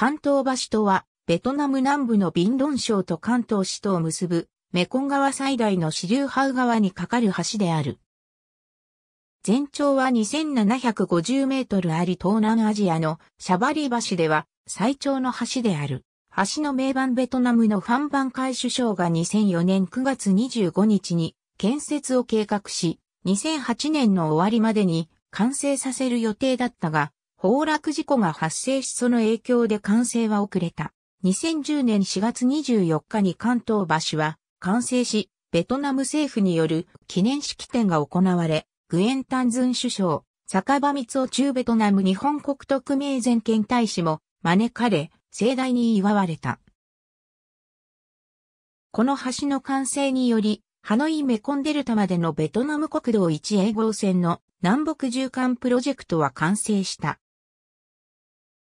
関東橋とは、ベトナム南部のビンドン省と関東市とを結ぶ、メコン川最大の支流ハウ川に架かる橋である。全長は2750メートルあり東南アジアのシャバリ橋では最長の橋である。橋の名盤ベトナムのファン・バンカイ首相が2004年9月25日に建設を計画し、2008年の終わりまでに完成させる予定だったが、崩落事故が発生しその影響で完成は遅れた。2010年4月24日に関東橋は完成し、ベトナム政府による記念式典が行われ、グエン・タンズン首相、酒場光雄中ベトナム日本国特命全権大使も招かれ、盛大に祝われた。この橋の完成により、ハノイメコンデルタまでのベトナム国道 1A 号線の南北縦貫プロジェクトは完成した。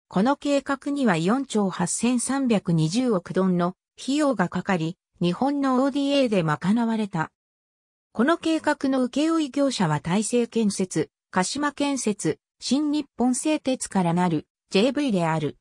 この計画には4兆8320億ドンの費用がかかり、日本の ODA で賄われた。この計画の請負業者は大成建設、鹿島建設、新日本製鉄からなる JV である。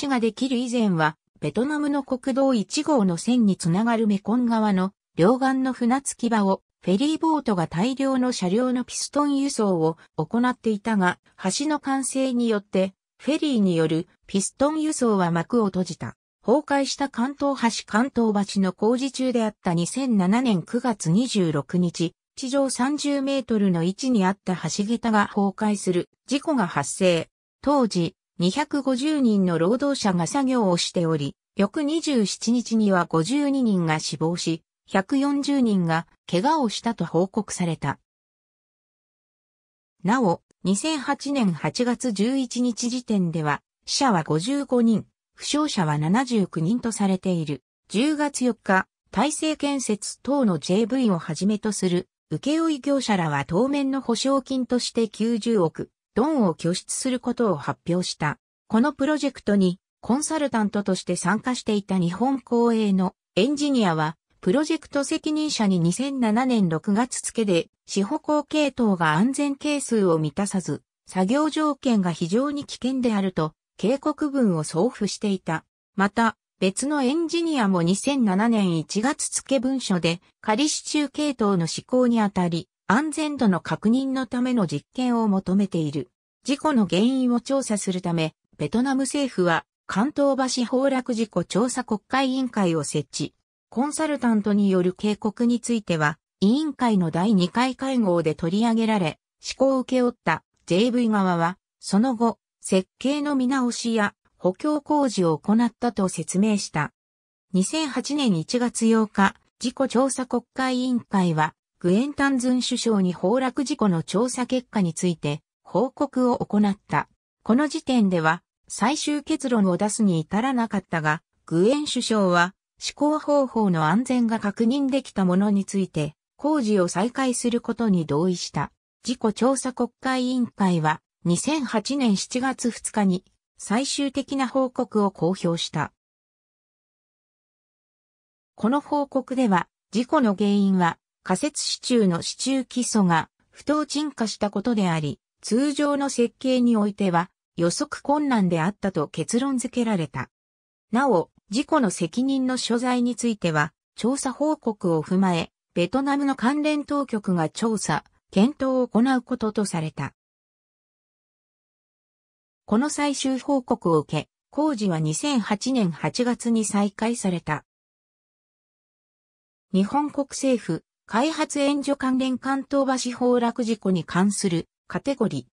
橋ができる以前は、ベトナムの国道1号の線につながるメコン川の両岸の船着き場をフェリーボートが大量の車両のピストン輸送を行っていたが、橋の完成によってフェリーによるピストン輸送は幕を閉じた。崩壊した関東橋関東橋の工事中であった2007年9月26日、地上30メートルの位置にあった橋桁が崩壊する事故が発生。当時、250人の労働者が作業をしており、翌27日には52人が死亡し、140人が怪我をしたと報告された。なお、2008年8月11日時点では、死者は55人、負傷者は79人とされている。10月4日、体制建設等の JV をはじめとする、請負業者らは当面の保証金として90億、ドンを拠出することを発表した。このプロジェクトに、コンサルタントとして参加していた日本公営のエンジニアは、プロジェクト責任者に2007年6月付で、四保向系統が安全係数を満たさず、作業条件が非常に危険であると、警告文を送付していた。また、別のエンジニアも2007年1月付文書で、仮支柱系統の施行にあたり、安全度の確認のための実験を求めている。事故の原因を調査するため、ベトナム政府は、関東橋崩落事故調査国会委員会を設置。コンサルタントによる警告については、委員会の第2回会合で取り上げられ、施行を受け負った JV 側は、その後、設計の見直しや補強工事を行ったと説明した。2008年1月8日、事故調査国会委員会は、グエン・タンズン首相に崩落事故の調査結果について報告を行った。この時点では最終結論を出すに至らなかったが、グエン首相は思行方法の安全が確認できたものについて、工事を再開することに同意した。事故調査国会委員会は、2008年7月2日に、最終的な報告を公表した。この報告では、事故の原因は、仮設支柱の支柱基礎が不当沈下したことであり、通常の設計においては予測困難であったと結論付けられた。なお、事故の責任の所在については、調査報告を踏まえ、ベトナムの関連当局が調査、検討を行うこととされた。この最終報告を受け、工事は2008年8月に再開された。日本国政府、開発援助関連関東橋崩落事故に関するカテゴリー。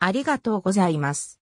ありがとうございます。